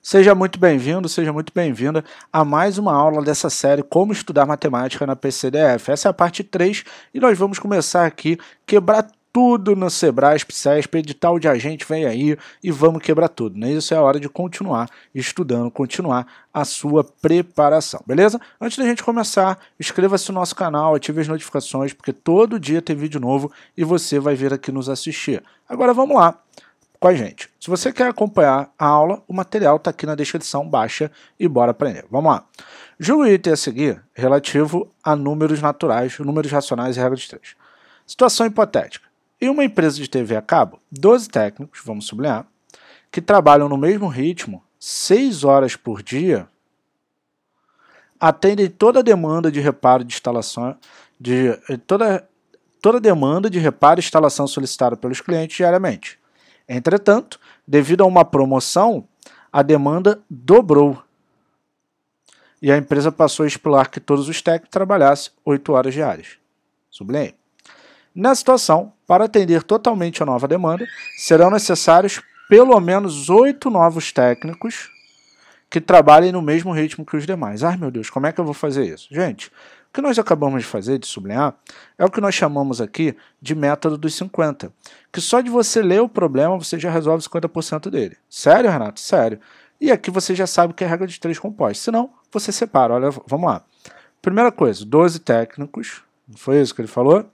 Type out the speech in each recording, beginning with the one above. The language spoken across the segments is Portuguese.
Seja muito bem-vindo, seja muito bem-vinda a mais uma aula dessa série Como Estudar Matemática na PCDF. Essa é a parte 3 e nós vamos começar aqui quebrar tudo no Sebrae, PSESP, edital de agente vem aí e vamos quebrar tudo, né? Isso é a hora de continuar estudando, continuar a sua preparação, beleza? Antes da gente começar, inscreva-se no nosso canal, ative as notificações, porque todo dia tem vídeo novo e você vai vir aqui nos assistir. Agora vamos lá com a gente. Se você quer acompanhar a aula, o material está aqui na descrição, baixa e bora aprender. Vamos lá. Julga o item a seguir relativo a números naturais, números racionais e regra de três. Situação hipotética. Em uma empresa de TV a cabo, 12 técnicos, vamos sublinhar, que trabalham no mesmo ritmo, 6 horas por dia, atendem toda a demanda de reparo de instalação, de eh, toda, toda demanda de reparo e instalação solicitada pelos clientes diariamente. Entretanto, devido a uma promoção, a demanda dobrou. E a empresa passou a explorar que todos os técnicos trabalhassem 8 horas diárias. Sublinhei. Na situação, para atender totalmente a nova demanda, serão necessários pelo menos oito novos técnicos que trabalhem no mesmo ritmo que os demais. Ai meu Deus, como é que eu vou fazer isso? Gente, que nós acabamos de fazer, de sublinhar, é o que nós chamamos aqui de método dos 50, que só de você ler o problema você já resolve 50% dele. Sério, Renato? Sério. E aqui você já sabe que é a regra de três compostos. Senão, você separa. Olha, vamos lá. Primeira coisa, 12 técnicos, não foi isso que ele falou?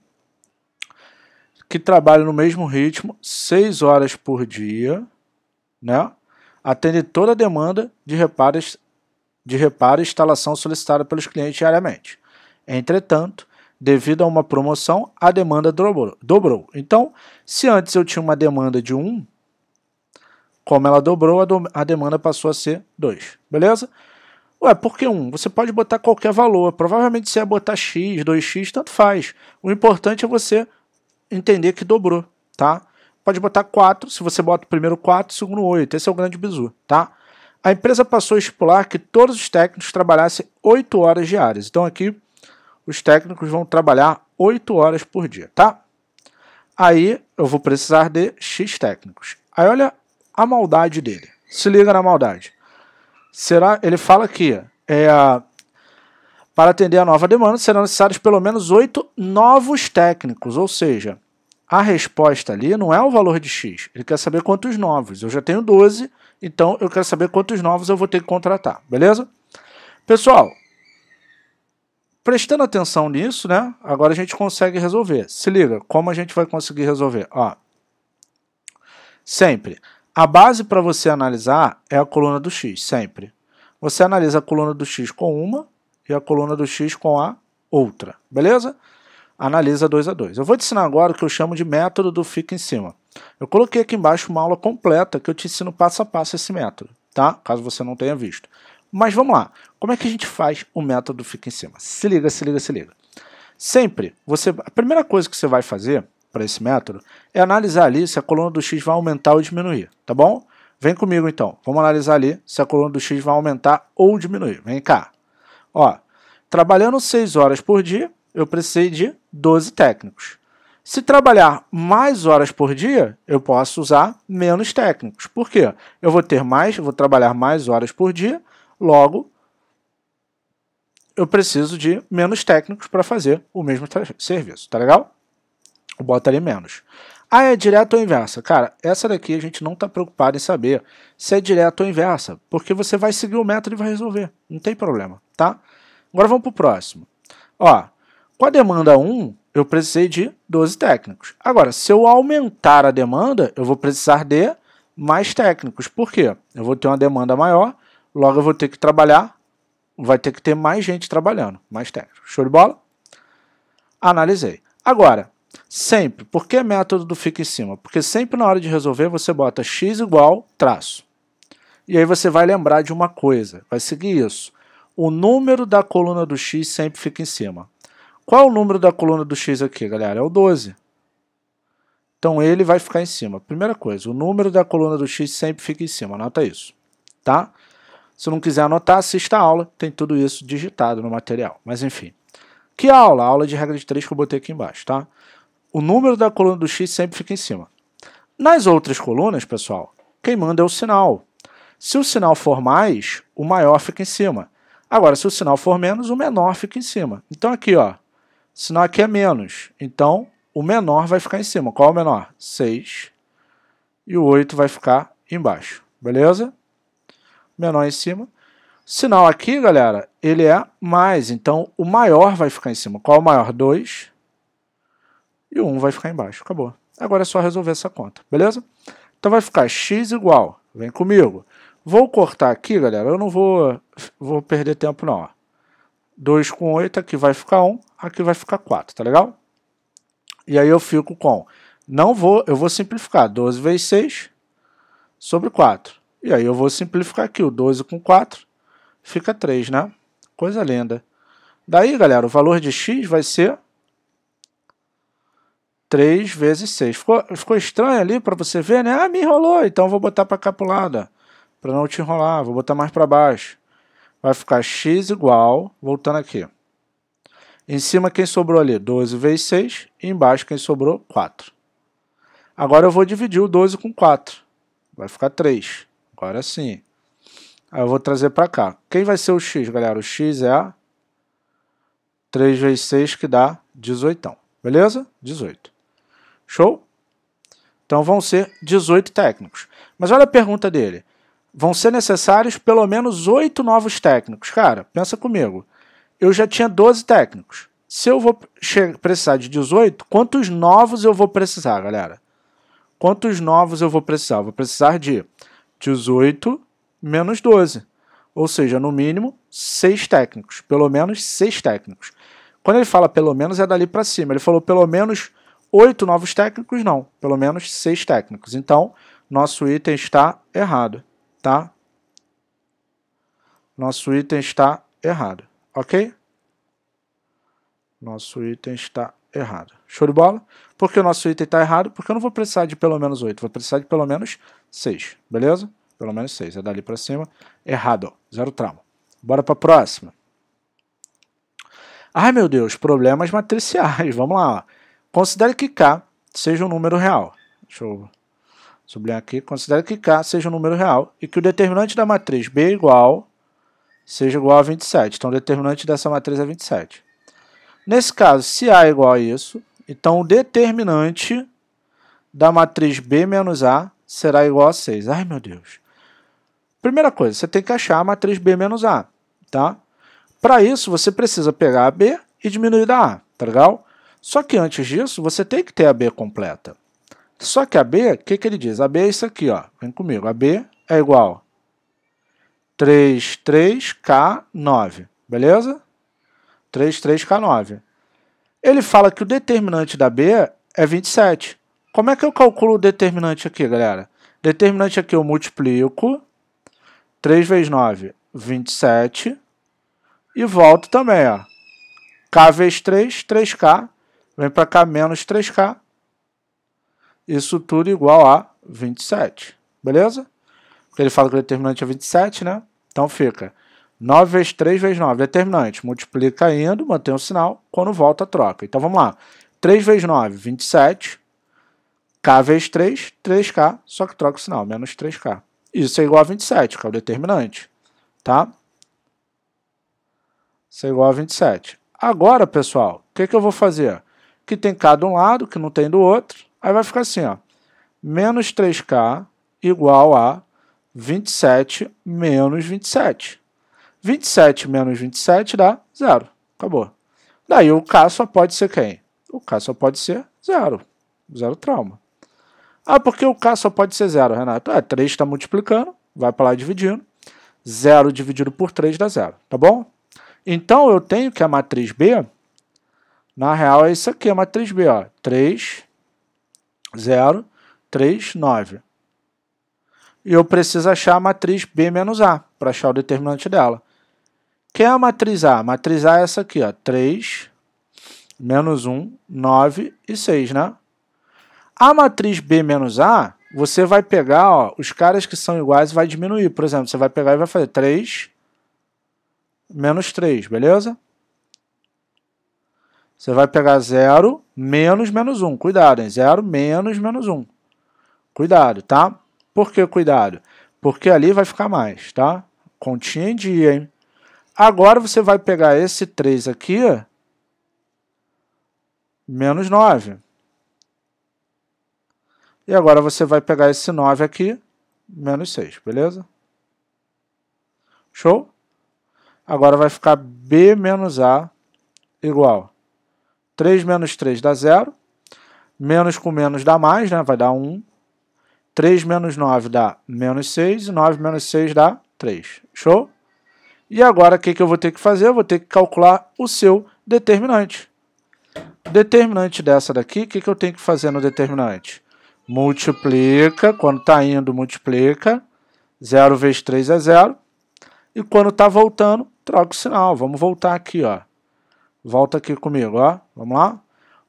Que trabalham no mesmo ritmo, 6 horas por dia, né? Atende toda a demanda de reparos, de reparo e instalação solicitada pelos clientes diariamente. Entretanto, devido a uma promoção, a demanda dobrou. Então, se antes eu tinha uma demanda de 1, como ela dobrou, a, demanda passou a ser 2. Beleza? Ué, por que 1? Você pode botar qualquer valor. Provavelmente você ia é botar x, 2x, tanto faz. O importante é você entender que dobrou, tá? Pode botar 4, se você bota primeiro 4, segundo 8. Esse é o grande bizu, tá? A empresa passou a estipular que todos os técnicos trabalhassem 8 horas diárias. Então aqui os técnicos vão trabalhar 8 horas por dia, tá? Aí eu vou precisar de X técnicos. Aí olha a maldade dele. Se liga na maldade. Será? Ele fala que é, para atender a nova demanda serão necessários pelo menos oito novos técnicos, ou seja, a resposta ali não é o valor de X. Ele quer saber quantos novos. Eu já tenho 12, então eu quero saber quantos novos eu vou ter que contratar, beleza? Pessoal, Prestando atenção nisso, né? Agora a gente consegue resolver. Se liga, como a gente vai conseguir resolver? Ó, sempre. A base para você analisar é a coluna do x, sempre. Você analisa a coluna do x com uma e a coluna do x com a outra, beleza? Analisa dois a dois. Eu vou te ensinar agora o que eu chamo de método do fica em cima. Eu coloquei aqui embaixo uma aula completa que eu te ensino passo a passo esse método, tá? Caso você não tenha visto. Mas vamos lá. Como é que a gente faz o método fica em cima? Se liga, se liga, se liga. Sempre, você, a primeira coisa que você vai fazer para esse método é analisar ali se a coluna do x vai aumentar ou diminuir, tá bom? Vem comigo então. Vamos analisar ali se a coluna do x vai aumentar ou diminuir. Vem cá. Ó, trabalhando 6 horas por dia, eu precisei de 12 técnicos. Se trabalhar mais horas por dia, eu posso usar menos técnicos. Por quê? Eu vou ter mais, eu vou trabalhar mais horas por dia Logo, eu preciso de menos técnicos para fazer o mesmo serviço, tá legal? Bota ali menos. Ah, é direto ou inversa? Cara, essa daqui a gente não está preocupado em saber se é direto ou inversa, porque você vai seguir o método e vai resolver. Não tem problema, tá? Agora vamos para o próximo. Ó, com a demanda 1, eu precisei de 12 técnicos. Agora, se eu aumentar a demanda, eu vou precisar de mais técnicos. Por quê? Eu vou ter uma demanda maior Logo eu vou ter que trabalhar, vai ter que ter mais gente trabalhando, mais técnico. Show de bola? Analisei. Agora, sempre, por que método do fica em cima? Porque sempre na hora de resolver você bota x igual traço. E aí você vai lembrar de uma coisa, vai seguir isso. O número da coluna do x sempre fica em cima. Qual é o número da coluna do x aqui, galera? É o 12. Então ele vai ficar em cima. Primeira coisa, o número da coluna do x sempre fica em cima, anota isso. Tá? Se não quiser anotar, assista a aula, tem tudo isso digitado no material. Mas enfim. Que aula? A aula de regra de 3 que eu botei aqui embaixo, tá? O número da coluna do x sempre fica em cima. Nas outras colunas, pessoal, quem manda é o sinal. Se o sinal for mais, o maior fica em cima. Agora, se o sinal for menos, o menor fica em cima. Então aqui, ó, sinal aqui é menos. Então, o menor vai ficar em cima. Qual é o menor? 6. E o 8 vai ficar embaixo. Beleza? menor em cima. Sinal aqui, galera, ele é mais, então o maior vai ficar em cima. Qual é o maior? 2. E o 1 um vai ficar embaixo, acabou. Agora é só resolver essa conta, beleza? Então vai ficar x igual, vem comigo. Vou cortar aqui, galera, eu não vou, vou perder tempo não. 2 com 8, aqui vai ficar 1, aqui vai ficar 4, tá legal? E aí eu fico com, não vou, eu vou simplificar, 12 vezes 6 sobre 4. E aí eu vou simplificar aqui, o 12 com 4 fica 3, né? Coisa linda. Daí, galera, o valor de x vai ser 3 vezes 6. Ficou, ficou estranho ali para você ver, né? Ah, me enrolou, então vou botar para cá para o lado, para não te enrolar, vou botar mais para baixo. Vai ficar x igual, voltando aqui. Em cima quem sobrou ali? 12 vezes 6, e embaixo quem sobrou? 4. Agora eu vou dividir o 12 com 4, vai ficar 3 agora sim. Aí eu vou trazer para cá. Quem vai ser o x, galera? O x é a 3 vezes 6 que dá 18. Beleza? 18. Show? Então vão ser 18 técnicos. Mas olha a pergunta dele. Vão ser necessários pelo menos 8 novos técnicos. Cara, pensa comigo. Eu já tinha 12 técnicos. Se eu vou precisar de 18, quantos novos eu vou precisar, galera? Quantos novos eu vou precisar? vou precisar de 18 menos 12. Ou seja, no mínimo, seis técnicos. Pelo menos seis técnicos. Quando ele fala pelo menos, é dali para cima. Ele falou pelo menos oito novos técnicos, não. Pelo menos seis técnicos. Então, nosso item está errado, tá? Nosso item está errado, ok? Nosso item está errado. Show de bola? Porque o nosso item está errado, porque eu não vou precisar de pelo menos 8, vou precisar de pelo menos 6, beleza? Pelo menos 6, é dali para cima, errado, zero trauma. Bora para a próxima. Ai meu Deus, problemas matriciais, vamos lá. Considere que K seja um número real. Deixa eu sublinhar aqui. Considere que K seja um número real e que o determinante da matriz B igual seja igual a 27. Então, o determinante dessa matriz é 27. Nesse caso, se A é igual a isso, então, o determinante da matriz B menos A será igual a 6. Ai, meu Deus. Primeira coisa, você tem que achar a matriz B menos A, tá? Para isso, você precisa pegar a B e diminuir da A, tá legal? Só que antes disso, você tem que ter a B completa. Só que a B, o que, que ele diz? A B é isso aqui, ó. Vem comigo. A B é igual 3, 3K9, beleza? 3, 3K9. Ele fala que o determinante da B é 27. Como é que eu calculo o determinante aqui, galera? Determinante aqui eu multiplico 3 vezes 9, 27. E volto também, ó. K vezes 3, 3K. Vem para cá, menos 3K. Isso tudo igual a 27. Beleza? Porque ele fala que o determinante é 27, né? Então fica 9 vezes 3 vezes 9, determinante. É Multiplica indo, mantém o sinal. Quando volta, troca. Então vamos lá. 3 vezes 9, 27. K vezes 3, 3K, só que troca o sinal, menos 3K. Isso é igual a 27, que é o determinante. Tá? Isso é igual a 27. Agora, pessoal, o que, que eu vou fazer? Que tem K de um lado, que não tem do outro. Aí vai ficar assim, ó. Menos 3K igual a 27 menos 27. 27 menos 27 dá zero. Acabou. Daí o K só pode ser quem? O K só pode ser zero. Zero trauma. Ah, porque o K só pode ser zero, Renato? É, 3 está multiplicando, vai para lá dividindo. 0 dividido por 3 dá zero, tá bom? Então eu tenho que a matriz B, na real é isso aqui, a matriz B, ó. 3, 0, 3, 9. E eu preciso achar a matriz B menos A para achar o determinante dela que é a matriz A? A matriz A é essa aqui, ó, 3, menos 1, 9 e 6, né? A matriz B menos A, você vai pegar ó, os caras que são iguais e vai diminuir. Por exemplo, você vai pegar e vai fazer 3 menos 3, beleza? Você vai pegar 0 menos menos 1. Cuidado, hein? 0 menos menos 1. Cuidado, tá? Por que cuidado? Porque ali vai ficar mais, tá? Continha em dia, hein? Agora você vai pegar esse 3 aqui, menos 9. E agora você vai pegar esse 9 aqui, menos 6, beleza? Show? Agora vai ficar B menos A igual 3 menos 3 dá 0, menos com menos dá mais, né? vai dar 1, 3 menos 9 dá menos 6, e 9 menos 6 dá 3, show? E agora o que, que eu vou ter que fazer? Eu vou ter que calcular o seu determinante. Determinante dessa daqui, o que, que eu tenho que fazer no determinante? Multiplica, quando está indo, multiplica. 0 vezes 3 é 0. E quando está voltando, troca o sinal. Vamos voltar aqui, ó. Volta aqui comigo, ó. Vamos lá?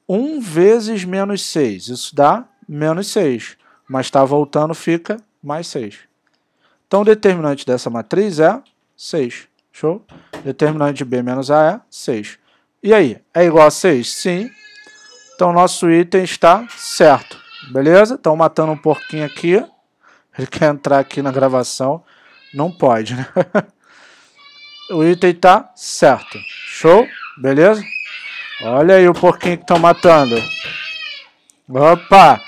1 vezes menos 6, isso dá menos 6. Mas está voltando, fica mais 6. Então, o determinante dessa matriz é 6. Show? Determinante de B menos A é 6. E aí, é igual a 6? Sim. Então, nosso item está certo. Beleza? Estão matando um porquinho aqui. Ele quer entrar aqui na gravação. Não pode, né? o item está certo. Show? Beleza? Olha aí o porquinho que estão matando. Opa!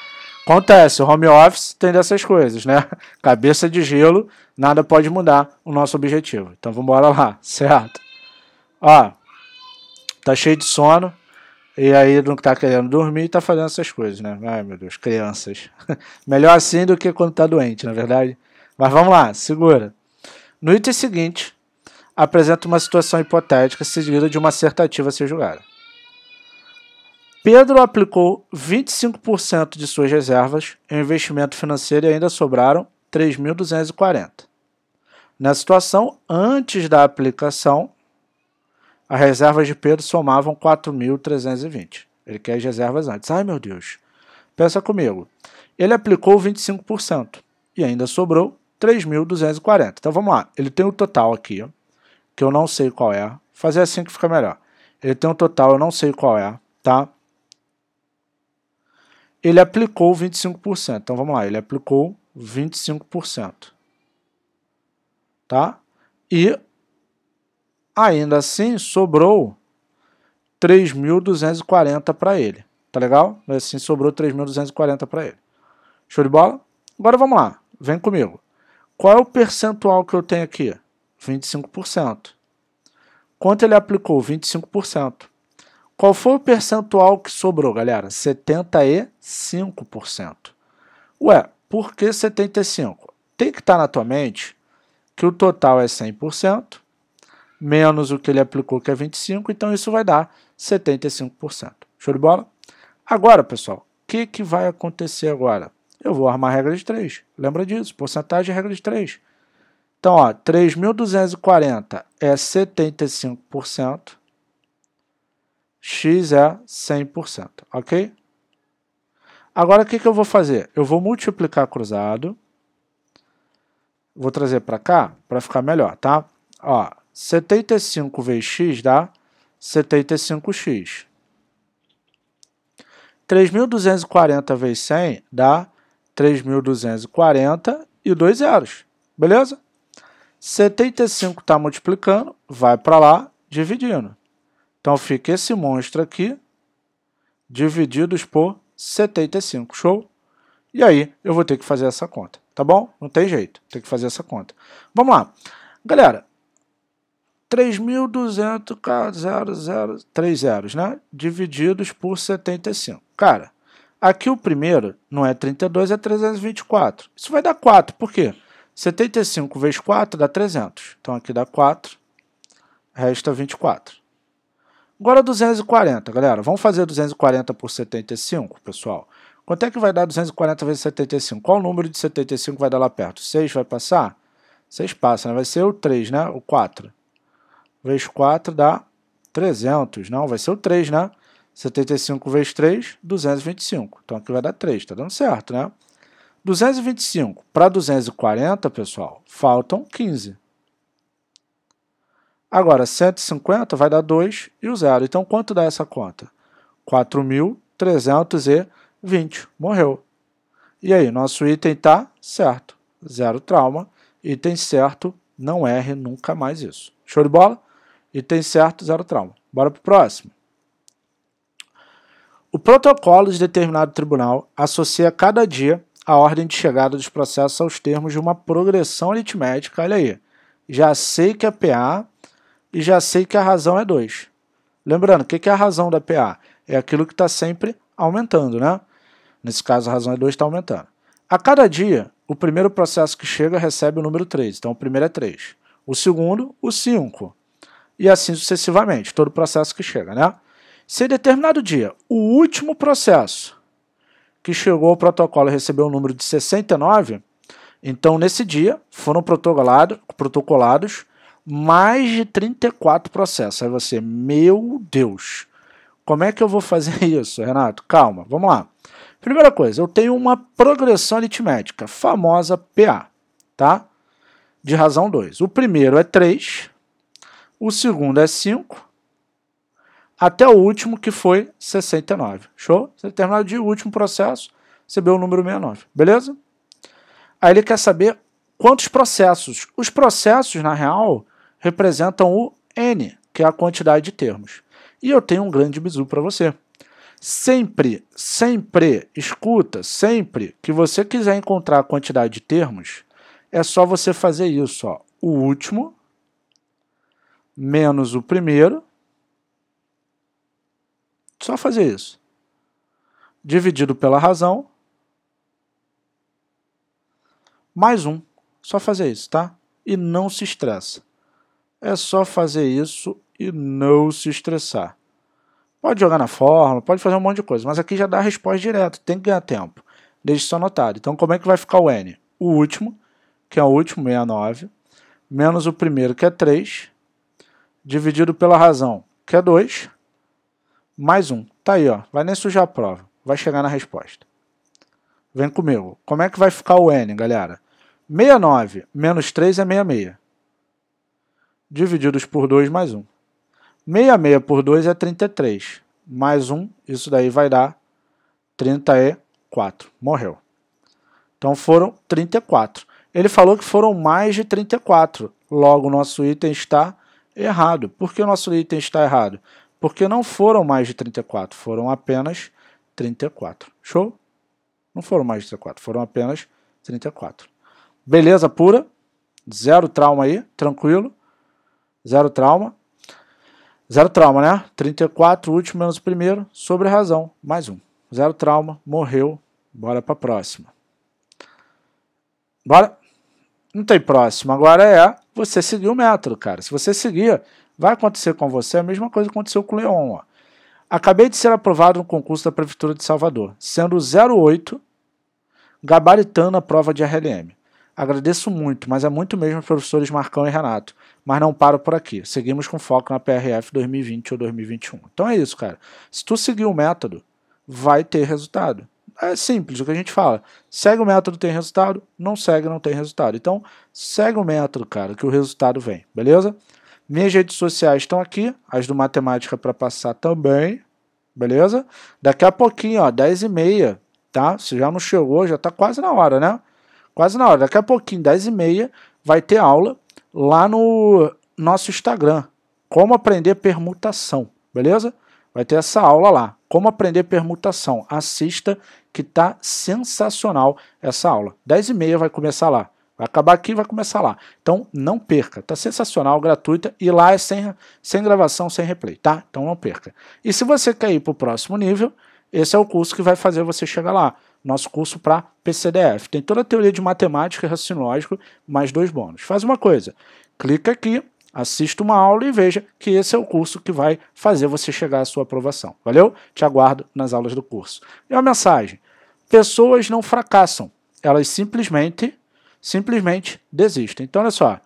Acontece, o home office tem dessas coisas, né? Cabeça de gelo, nada pode mudar o nosso objetivo. Então vamos embora lá, certo? Ó, tá cheio de sono e aí não tá querendo dormir e tá fazendo essas coisas, né? Ai meu Deus, crianças. Melhor assim do que quando tá doente, na é verdade. Mas vamos lá, segura. No item seguinte, apresenta uma situação hipotética seguida de uma assertativa a ser julgada. Pedro aplicou 25% de suas reservas em investimento financeiro e ainda sobraram 3.240. Na situação, antes da aplicação, as reservas de Pedro somavam 4.320. Ele quer as reservas antes. Ai, meu Deus. Pensa comigo. Ele aplicou 25% e ainda sobrou 3.240. Então vamos lá. Ele tem o um total aqui, que eu não sei qual é. Fazer assim que fica melhor. Ele tem um total, eu não sei qual é, tá? ele aplicou 25%. Então vamos lá, ele aplicou 25%. Tá? E ainda assim sobrou 3.240 para ele. Tá legal? Assim sobrou 3.240 para ele. Show de bola? Agora vamos lá, vem comigo. Qual é o percentual que eu tenho aqui? 25%. Quanto ele aplicou? 25%. Qual foi o percentual que sobrou, galera? 75%. Ué, por que 75? Tem que estar tá na tua mente que o total é 100%, menos o que ele aplicou, que é 25%, então isso vai dar 75%. Show de bola? Agora, pessoal, o que, que vai acontecer agora? Eu vou armar a regra de 3. Lembra disso, porcentagem é regra de 3. Então, 3.240 é 75% x é 100%, ok? Agora, o que, que eu vou fazer? Eu vou multiplicar cruzado. Vou trazer para cá para ficar melhor, tá? Ó, 75 vezes x dá 75x. 3.240 vezes 100 dá 3.240 e dois zeros, beleza? 75 está multiplicando, vai para lá, dividindo. Então fica esse monstro aqui, divididos por 75, show? E aí eu vou ter que fazer essa conta, tá bom? Não tem jeito, tem que fazer essa conta. Vamos lá. Galera, 3.200, 3 zeros, né? Divididos por 75. Cara, aqui o primeiro não é 32, é 324. Isso vai dar 4, por quê? 75 vezes 4 dá 300. Então aqui dá 4, resta 24. Agora 240, galera. Vamos fazer 240 por 75, pessoal. Quanto é que vai dar 240 vezes 75? Qual o número de 75 vai dar lá perto? 6 vai passar? 6 passa, né? Vai ser o 3, né? O 4. Vezes 4 dá 300. Não, vai ser o 3, né? 75 vezes 3, 225. Então aqui vai dar 3, tá dando certo, né? 225 para 240, pessoal, faltam 15. 15. Agora, 150 vai dar 2 e o zero. Então, quanto dá essa conta? 4.320. Morreu. E aí, nosso item está certo. Zero trauma. Item certo, não erre nunca mais isso. Show de bola? Item certo, zero trauma. Bora para o próximo. O protocolo de determinado tribunal associa cada dia a ordem de chegada dos processos aos termos de uma progressão aritmética. Olha aí. Já sei que a PA e já sei que a razão é 2. Lembrando, o que, que é a razão da PA? É aquilo que está sempre aumentando, né? Nesse caso, a razão é 2 está aumentando. A cada dia, o primeiro processo que chega recebe o número 3. Então, o primeiro é 3. O segundo, o 5. E assim sucessivamente, todo processo que chega, né? Se em determinado dia, o último processo que chegou ao protocolo recebeu o número de 69, então nesse dia foram protocolados mais de 34 processos. Aí você, meu Deus, como é que eu vou fazer isso, Renato? Calma, vamos lá. Primeira coisa, eu tenho uma progressão aritmética, famosa PA, tá? De razão 2. O primeiro é 3, o segundo é 5, até o último que foi 69. Show? Você terminar de último processo, você recebeu o número 69, beleza? Aí ele quer saber quantos processos. Os processos, na real, representam o N, que é a quantidade de termos. E eu tenho um grande bizu para você. Sempre, sempre, escuta, sempre que você quiser encontrar a quantidade de termos, é só você fazer isso, ó. O último menos o primeiro. Só fazer isso. Dividido pela razão. Mais um. Só fazer isso, tá? E não se estressa. É só fazer isso e não se estressar. Pode jogar na fórmula, pode fazer um monte de coisa, mas aqui já dá a resposta direto, tem que ganhar tempo. Deixe só anotado. Então, como é que vai ficar o N? O último, que é o último, 69, menos o primeiro, que é 3, dividido pela razão, que é 2, mais 1. Tá aí, ó. Vai nem sujar a prova. Vai chegar na resposta. Vem comigo. Como é que vai ficar o N, galera? 69 menos 3 é 66 divididos por 2 mais 1. 66 por 2 é 33. Mais 1, isso daí vai dar 34. Morreu. Então foram 34. Ele falou que foram mais de 34. Logo, o nosso item está errado. Por que o nosso item está errado? Porque não foram mais de 34, foram apenas 34. Show? Não foram mais de 34, foram apenas 34. Beleza pura? Zero trauma aí, tranquilo. Zero trauma. Zero trauma, né? 34, último menos o primeiro, sobre a razão, mais um. Zero trauma, morreu, bora para próxima. Bora? Não tem próximo. Agora é você seguir o método, cara. Se você seguir, vai acontecer com você a mesma coisa que aconteceu com o Leon, ó. Acabei de ser aprovado no concurso da Prefeitura de Salvador, sendo 08, gabaritando a prova de RLM. Agradeço muito, mas é muito mesmo aos professores Marcão e Renato. Mas não paro por aqui. Seguimos com foco na PRF 2020 ou 2021. Então é isso, cara. Se tu seguir o método, vai ter resultado. É simples o que a gente fala. Segue o método, tem resultado. Não segue, não tem resultado. Então, segue o método, cara, que o resultado vem, beleza? Minhas redes sociais estão aqui, as do Matemática para passar também, beleza? Daqui a pouquinho, ó, 10h30, tá? Se já não chegou, já tá quase na hora, né? quase na hora. Daqui a pouquinho, 10 e meia, vai ter aula lá no nosso Instagram. Como aprender permutação, beleza? Vai ter essa aula lá. Como aprender permutação. Assista que tá sensacional essa aula. 10 e meia vai começar lá. Vai acabar aqui vai começar lá. Então não perca. Tá sensacional, gratuita. E lá é sem, sem gravação, sem replay, tá? Então não perca. E se você quer ir para o próximo nível, esse é o curso que vai fazer você chegar lá nosso curso para PCDF. Tem toda a teoria de matemática e raciocínio lógico, mais dois bônus. Faz uma coisa, clica aqui, assista uma aula e veja que esse é o curso que vai fazer você chegar à sua aprovação. Valeu? Te aguardo nas aulas do curso. E uma mensagem: pessoas não fracassam, elas simplesmente, simplesmente desistem. Então, olha só.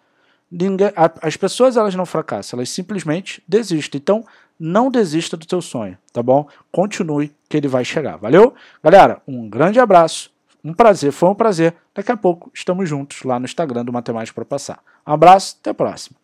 As pessoas elas não fracassam, elas simplesmente desistem. Então, não desista do teu sonho, tá bom? Continue que ele vai chegar, valeu? Galera, um grande abraço, um prazer, foi um prazer. Daqui a pouco estamos juntos lá no Instagram do Matemática para Passar. Um abraço, até a próxima.